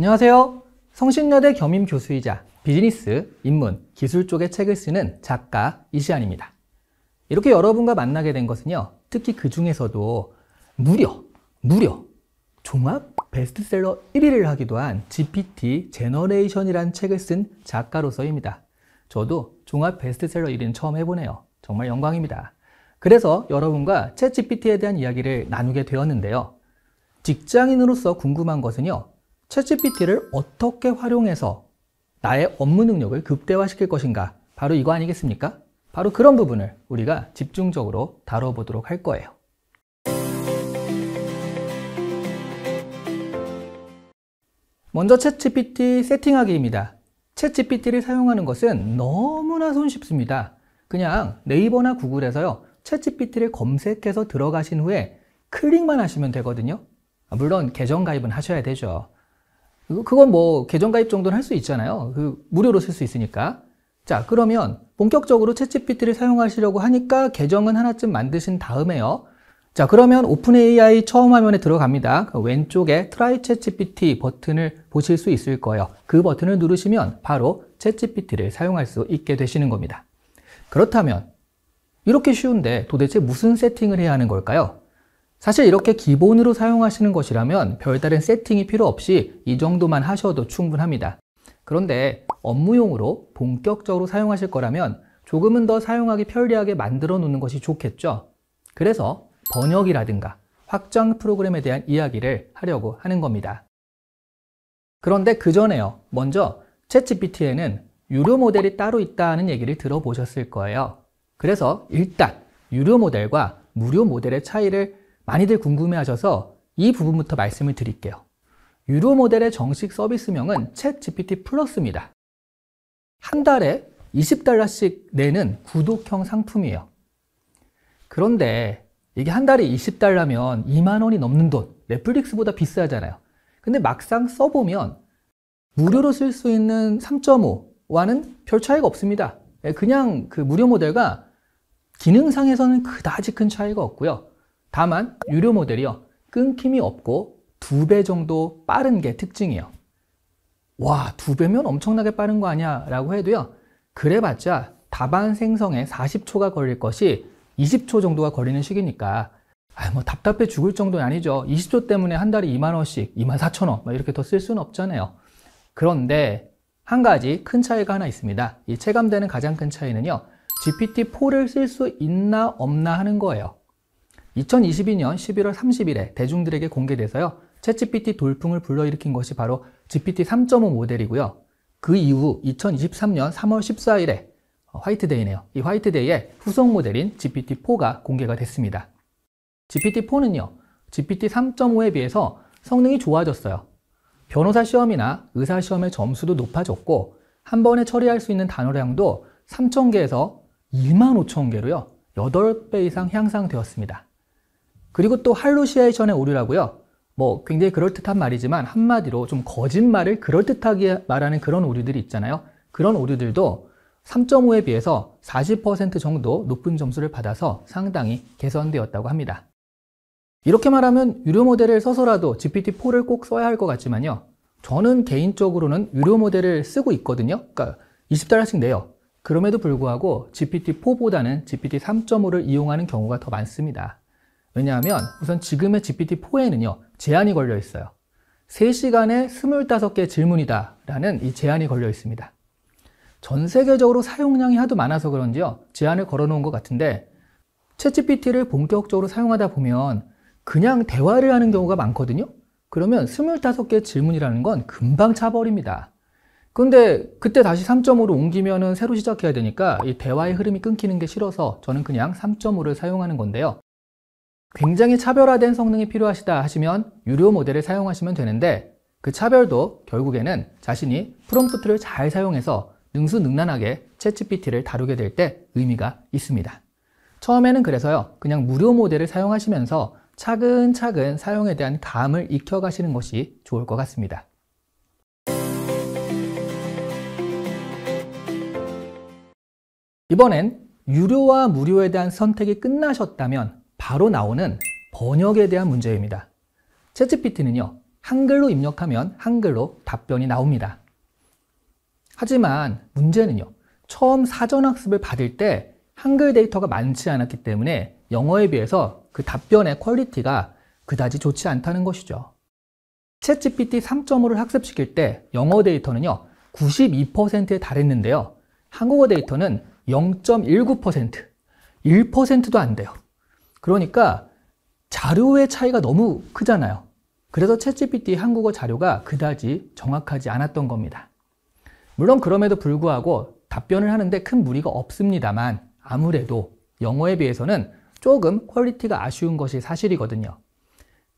안녕하세요. 성신여대 겸임 교수이자 비즈니스, 인문, 기술 쪽의 책을 쓰는 작가 이시안입니다. 이렇게 여러분과 만나게 된 것은요. 특히 그 중에서도 무려, 무려 종합 베스트셀러 1위를 하기도 한 GPT 제너레이션이란 책을 쓴 작가로서입니다. 저도 종합 베스트셀러 1위는 처음 해보네요. 정말 영광입니다. 그래서 여러분과 챗GPT에 대한 이야기를 나누게 되었는데요. 직장인으로서 궁금한 것은요. 챗GPT를 어떻게 활용해서 나의 업무 능력을 극대화시킬 것인가 바로 이거 아니겠습니까? 바로 그런 부분을 우리가 집중적으로 다뤄보도록 할 거예요. 먼저 챗GPT 세팅하기입니다. 챗GPT를 사용하는 것은 너무나 손쉽습니다. 그냥 네이버나 구글에서요. 챗GPT를 검색해서 들어가신 후에 클릭만 하시면 되거든요. 아, 물론 계정 가입은 하셔야 되죠. 그건 뭐 계정 가입 정도는 할 수 있잖아요. 그 무료로 쓸 수 있으니까. 자, 그러면 본격적으로 채 g p t 를 사용하시려고 하니까 계정은 하나쯤 만드신 다음에요. 자, 그러면 오픈 AI 처음 화면에 들어갑니다. 그 왼쪽에 Try ChatGPT 버튼을 보실 수 있을 거예요. 그 버튼을 누르시면 바로 챗GPT를 사용할 수 있게 되시는 겁니다. 그렇다면 이렇게 쉬운데 도대체 무슨 세팅을 해야 하는 걸까요? 사실 이렇게 기본으로 사용하시는 것이라면 별다른 세팅이 필요 없이 이 정도만 하셔도 충분합니다. 그런데 업무용으로 본격적으로 사용하실 거라면 조금은 더 사용하기 편리하게 만들어 놓는 것이 좋겠죠. 그래서 번역이라든가 확장 프로그램에 대한 이야기를 하려고 하는 겁니다. 그런데 그 전에요. 먼저 챗GPT에는 유료 모델이 따로 있다는 얘기를 들어보셨을 거예요. 그래서 일단 유료 모델과 무료 모델의 차이를 많이들 궁금해하셔서 이 부분부터 말씀을 드릴게요. 유료 모델의 정식 서비스명은 챗 GPT 플러스입니다. 한 달에 20달러씩 내는 구독형 상품이에요. 그런데 이게 한 달에 20달러면 2만 원이 넘는 돈, 넷플릭스보다 비싸잖아요. 근데 막상 써보면 무료로 쓸 수 있는 3.5와는 별 차이가 없습니다. 예, 그냥 그 무료 모델과 기능상에서는 그다지 큰 차이가 없고요. 다만 유료 모델이요. 끊김이 없고 두 배 정도 빠른 게 특징이에요. 와, 두 배면 엄청나게 빠른 거 아니야? 라고 해도요. 그래봤자 답안 생성에 40초가 걸릴 것이 20초 정도가 걸리는 시기니까 아, 뭐 답답해 죽을 정도는 아니죠. 20초 때문에 한 달에 2만 원씩, 2만 4천 원 뭐 이렇게 더 쓸 수는 없잖아요. 그런데 한 가지 큰 차이가 하나 있습니다. 이 체감되는 가장 큰 차이는요. GPT-4를 쓸 수 있나 없나 하는 거예요. 2022년 11월 30일에 대중들에게 공개돼서요. 챗GPT 돌풍을 불러일으킨 것이 바로 GPT 3.5 모델이고요. 그 이후 2023년 3월 14일에 화이트데이네요. 이 화이트데이에 후속 모델인 GPT-4가 공개가 됐습니다. GPT-4는요. GPT 3.5에 비해서 성능이 좋아졌어요. 변호사 시험이나 의사 시험의 점수도 높아졌고 한 번에 처리할 수 있는 단어량도 3,000개에서 25,000개로요. 8배 이상 향상되었습니다. 그리고 또 할루시에이션의 오류라고요. 뭐 굉장히 그럴듯한 말이지만 한마디로 좀 거짓말을 그럴듯하게 말하는 그런 오류들이 있잖아요. 그런 오류들도 3.5에 비해서 40% 정도 높은 점수를 받아서 상당히 개선되었다고 합니다. 이렇게 말하면 유료 모델을 써서라도 GPT-4를 꼭 써야 할 것 같지만요. 저는 개인적으로는 유료 모델을 쓰고 있거든요. 그러니까 20달러씩 내요. 그럼에도 불구하고 GPT-4보다는 GPT-3.5를 이용하는 경우가 더 많습니다. 왜냐하면 우선 지금의 GPT-4에는요. 제한이 걸려 있어요. 3시간에 25개 질문이다 라는 이 제한이 걸려 있습니다. 전 세계적으로 사용량이 하도 많아서 그런지요. 제한을 걸어놓은 것 같은데 챗GPT를 본격적으로 사용하다 보면 그냥 대화를 하는 경우가 많거든요. 그러면 25개 질문이라는 건 금방 차버립니다. 근데 그때 다시 3.5로 옮기면은 새로 시작해야 되니까 이 대화의 흐름이 끊기는 게 싫어서 저는 그냥 3.5를 사용하는 건데요. 굉장히 차별화된 성능이 필요하시다 하시면 유료 모델을 사용하시면 되는데 그 차별도 결국에는 자신이 프롬프트를 잘 사용해서 능수능란하게 챗GPT를 다루게 될 때 의미가 있습니다. 처음에는 그래서요 그냥 무료 모델을 사용하시면서 차근차근 사용에 대한 감을 익혀가시는 것이 좋을 것 같습니다. 이번엔 유료와 무료에 대한 선택이 끝나셨다면 바로 나오는 번역에 대한 문제입니다. 채찍피 t 는요 한글로 입력하면 한글로 답변이 나옵니다. 하지만 문제는요, 처음 사전학습을 받을 때 한글 데이터가 많지 않았기 때문에 영어에 비해서 그 답변의 퀄리티가 그다지 좋지 않다는 것이죠. 채찍피 t 3.5를 학습시킬 때 영어 데이터는요, 92%에 달했는데요. 한국어 데이터는 0.19%, 1%도 안 돼요. 그러니까 자료의 차이가 너무 크잖아요. 그래서 챗GPT 한국어 자료가 그다지 정확하지 않았던 겁니다. 물론 그럼에도 불구하고 답변을 하는데 큰 무리가 없습니다만 아무래도 영어에 비해서는 조금 퀄리티가 아쉬운 것이 사실이거든요.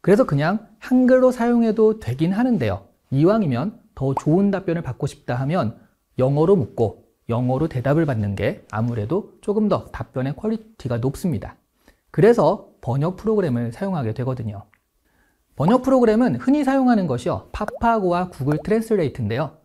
그래서 그냥 한글로 사용해도 되긴 하는데요. 이왕이면 더 좋은 답변을 받고 싶다 하면 영어로 묻고 영어로 대답을 받는 게 아무래도 조금 더 답변의 퀄리티가 높습니다. 그래서 번역 프로그램을 사용하게 되거든요. 번역 프로그램은 흔히 사용하는 것이요. 파파고와 구글 트랜슬레이트인데요.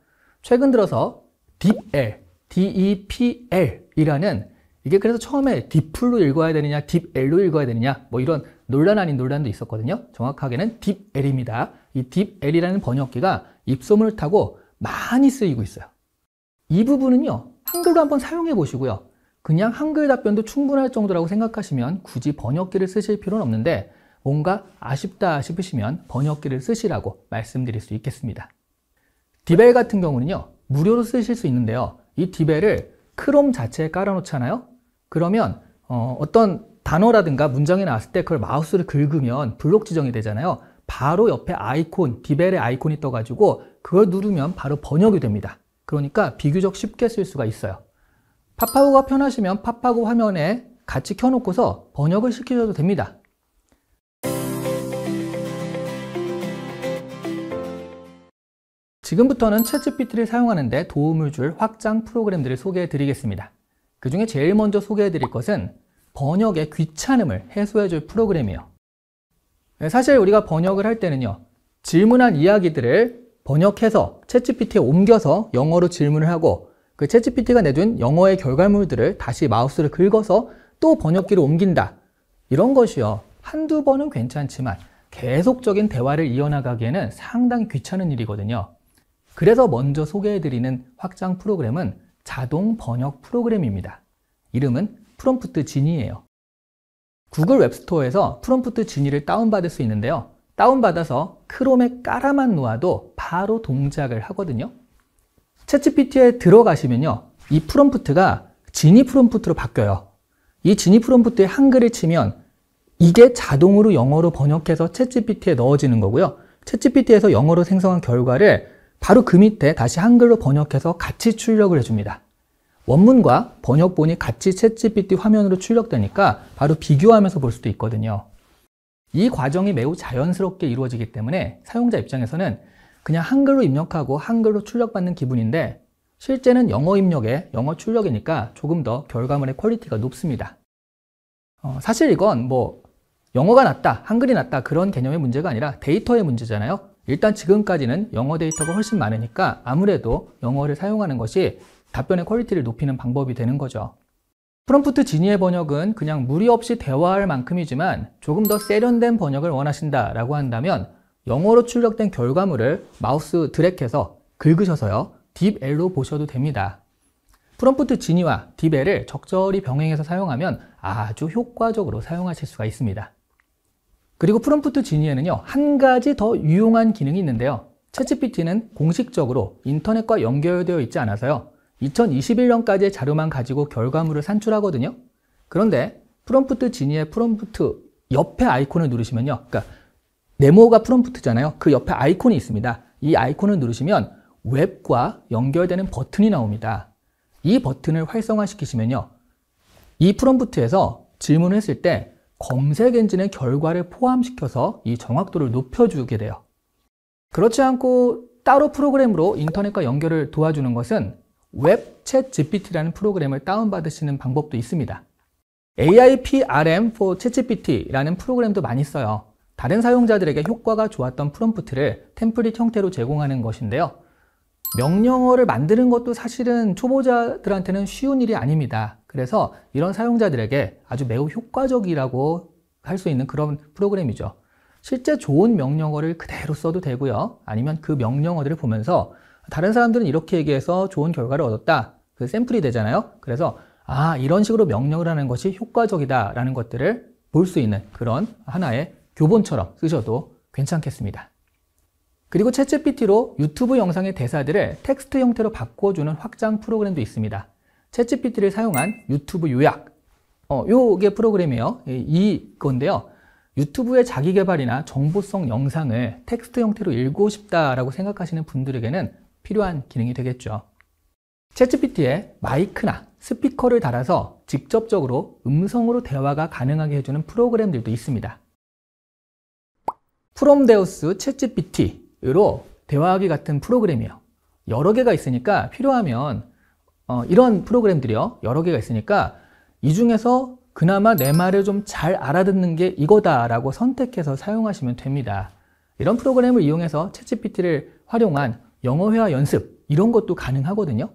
최근 들어서 DeepL, DEPL 이라는 이게 그래서 처음에 딥플로 읽어야 되느냐, 딥엘로 읽어야 되느냐 뭐 이런 논란 아닌 논란도 있었거든요. 정확하게는 딥엘입니다. 이 딥엘이라는 번역기가 입소문을 타고 많이 쓰이고 있어요. 이 부분은요. 한글로 한번 사용해 보시고요. 그냥 한글 답변도 충분할 정도라고 생각하시면 굳이 번역기를 쓰실 필요는 없는데 뭔가 아쉽다 싶으시면 번역기를 쓰시라고 말씀드릴 수 있겠습니다. 디벨 같은 경우는요. 무료로 쓰실 수 있는데요. 이 디벨을 크롬 자체에 깔아놓잖아요. 그러면 어, 어떤 단어라든가 문장이 나왔을 때 그걸 마우스를 긁으면 블록 지정이 되잖아요. 바로 옆에 아이콘, 디벨의 아이콘이 떠가지고 그걸 누르면 바로 번역이 됩니다. 그러니까 비교적 쉽게 쓸 수가 있어요. 파파고가 편하시면 파파고 화면에 같이 켜놓고서 번역을 시키셔도 됩니다. 지금부터는 채 g 피티를 사용하는데 도움을 줄 확장 프로그램들을 소개해 드리겠습니다. 그 중에 제일 먼저 소개해 드릴 것은 번역의 귀찮음을 해소해 줄 프로그램이에요. 네, 사실 우리가 번역을 할 때는요. 질문한 이야기들을 번역해서 채 g 피티에 옮겨서 영어로 질문을 하고 그챗 g 피티가 내준 영어의 결과물들을 다시 마우스를 긁어서 또 번역기로 옮긴다. 이런 것이요. 한두 번은 괜찮지만 계속적인 대화를 이어나가기에는 상당히 귀찮은 일이거든요. 그래서 먼저 소개해드리는 확장 프로그램은 자동 번역 프로그램입니다. 이름은 프롬프트 지니예요. 구글 웹스토어에서 프롬프트 지니를 다운받을 수 있는데요. 다운받아서 크롬에 깔아만 놓아도 바로 동작을 하거든요. 채찌PT에 들어가시면요. 이 프롬프트가 지니 프롬프트로 바뀌어요. 이 지니 프롬프트에 한글을 치면 이게 자동으로 영어로 번역해서 채찌PT에 넣어지는 거고요. 채찌PT에서 영어로 생성한 결과를 바로 그 밑에 다시 한글로 번역해서 같이 출력을 해줍니다. 원문과 번역본이 같이 채찌PT 화면으로 출력되니까 바로 비교하면서 볼 수도 있거든요. 이 과정이 매우 자연스럽게 이루어지기 때문에 사용자 입장에서는 그냥 한글로 입력하고 한글로 출력받는 기분인데 실제는 영어 입력에 영어 출력이니까 조금 더 결과물의 퀄리티가 높습니다. 어, 사실 이건 뭐 영어가 낫다, 한글이 낫다 그런 개념의 문제가 아니라 데이터의 문제잖아요. 일단 지금까지는 영어 데이터가 훨씬 많으니까 아무래도 영어를 사용하는 것이 답변의 퀄리티를 높이는 방법이 되는 거죠. 프롬프트 지니의 번역은 그냥 무리 없이 대화할 만큼이지만 조금 더 세련된 번역을 원하신다라고 한다면 영어로 출력된 결과물을 마우스 드랙해서 래 긁으셔서요. 딥L로 보셔도 됩니다. 프롬프트 지니와 딥L을 적절히 병행해서 사용하면 아주 효과적으로 사용하실 수가 있습니다. 그리고 프롬프트 지니에는요. 한 가지 더 유용한 기능이 있는데요. 채찌피티는 공식적으로 인터넷과 연결되어 있지 않아서요. 2021년까지의 자료만 가지고 결과물을 산출하거든요. 그런데 프롬프트 지니의 프롬프트 옆에 아이콘을 누르시면요. 그러니까 네모가 프롬프트잖아요. 그 옆에 아이콘이 있습니다. 이 아이콘을 누르시면 웹과 연결되는 버튼이 나옵니다. 이 버튼을 활성화시키시면요. 이 프롬프트에서 질문을 했을 때 검색 엔진의 결과를 포함시켜서 이 정확도를 높여주게 돼요. 그렇지 않고 따로 프로그램으로 인터넷과 연결을 도와주는 것은 웹챗 GPT라는 프로그램을 다운받으시는 방법도 있습니다. AIPRM for ChatGPT라는 프로그램도 많이 써요. 다른 사용자들에게 효과가 좋았던 프롬프트를 템플릿 형태로 제공하는 것인데요. 명령어를 만드는 것도 사실은 초보자들한테는 쉬운 일이 아닙니다. 그래서 이런 사용자들에게 아주 매우 효과적이라고 할 수 있는 그런 프로그램이죠. 실제 좋은 명령어를 그대로 써도 되고요. 아니면 그 명령어들을 보면서 다른 사람들은 이렇게 얘기해서 좋은 결과를 얻었다. 그 샘플이 되잖아요. 그래서 아 이런 식으로 명령을 하는 것이 효과적이다라는 것들을 볼 수 있는 그런 하나의 교본처럼 쓰셔도 괜찮겠습니다. 그리고 채 g p t 로 유튜브 영상의 대사들을 텍스트 형태로 바꿔주는 확장 프로그램도 있습니다. 채 g p t 를 사용한 유튜브 요약 어, 요게 프로그램이에요. 예, 이 건데요. 유튜브의 자기 개발이나 정보성 영상을 텍스트 형태로 읽고 싶다라고 생각하시는 분들에게는 필요한 기능이 되겠죠. 채 g p t 에 마이크나 스피커를 달아서 직접적으로 음성으로 대화가 가능하게 해주는 프로그램들도 있습니다. 프롬데우스, 채 g p t 로 대화하기 같은 프로그램이에요. 여러 개가 있으니까 필요하면 어, 이런 프로그램들이요. 여러 개가 있으니까 이 중에서 그나마 내 말을 좀 잘 알아듣는 게 이거다라고 선택해서 사용하시면 됩니다. 이런 프로그램을 이용해서 채 g p t 를 활용한 영어 회화 연습 이런 것도 가능하거든요.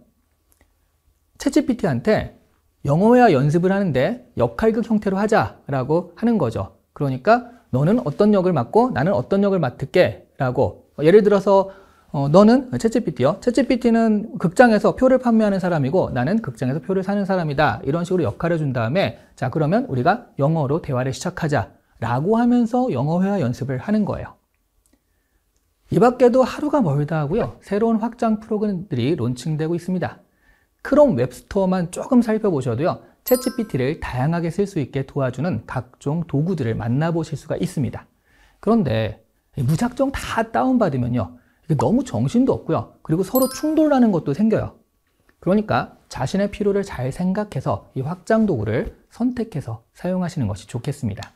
채 g p t 한테 영어 회화 연습을 하는데 역할극 형태로 하자라고 하는 거죠. 그러니까 너는 어떤 역을 맡고 나는 어떤 역을 맡을게 라고 예를 들어서 어, 너는 채찌피티요. 채찌피티는 극장에서 표를 판매하는 사람이고 나는 극장에서 표를 사는 사람이다. 이런 식으로 역할을 준 다음에 자 그러면 우리가 영어로 대화를 시작하자 라고 하면서 영어 회화 연습을 하는 거예요. 이 밖에도 하루가 멀다 하고요. 새로운 확장 프로그램들이 론칭되고 있습니다. 크롬 웹스토어만 조금 살펴보셔도요. 챗GPT를 다양하게 쓸 수 있게 도와주는 각종 도구들을 만나보실 수가 있습니다. 그런데 무작정 다 다운받으면요. 너무 정신도 없고요. 그리고 서로 충돌하는 것도 생겨요. 그러니까 자신의 필요를 잘 생각해서 이 확장 도구를 선택해서 사용하시는 것이 좋겠습니다.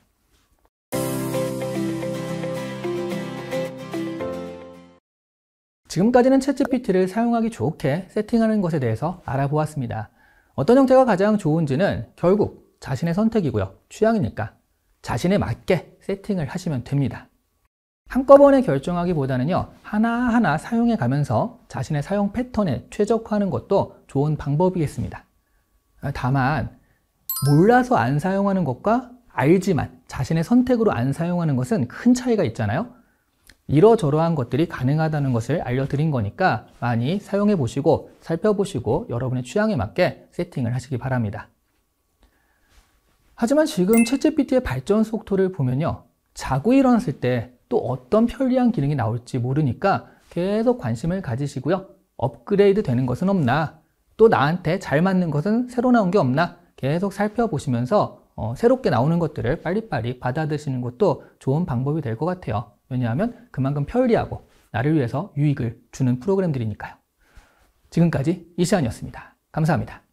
지금까지는 챗GPT를 사용하기 좋게 세팅하는 것에 대해서 알아보았습니다. 어떤 형태가 가장 좋은지는 결국 자신의 선택이고요. 취향이니까 자신에 맞게 세팅을 하시면 됩니다. 한꺼번에 결정하기보다는요. 하나하나 사용해 가면서 자신의 사용 패턴에 최적화하는 것도 좋은 방법이겠습니다. 아, 다만 몰라서 안 사용하는 것과 알지만 자신의 선택으로 안 사용하는 것은 큰 차이가 있잖아요. 이러저러한 것들이 가능하다는 것을 알려드린 거니까 많이 사용해 보시고 살펴보시고 여러분의 취향에 맞게 세팅을 하시기 바랍니다. 하지만 지금 챗GPT의 발전 속도를 보면요. 자고 일어났을 때 또 어떤 편리한 기능이 나올지 모르니까 계속 관심을 가지시고요. 업그레이드 되는 것은 없나? 또 나한테 잘 맞는 것은 새로 나온 게 없나? 계속 살펴보시면서 어, 새롭게 나오는 것들을 빨리빨리 받아드시는 것도 좋은 방법이 될 것 같아요. 왜냐하면 그만큼 편리하고 나를 위해서 유익을 주는 프로그램들이니까요. 지금까지 이시안이었습니다. 감사합니다.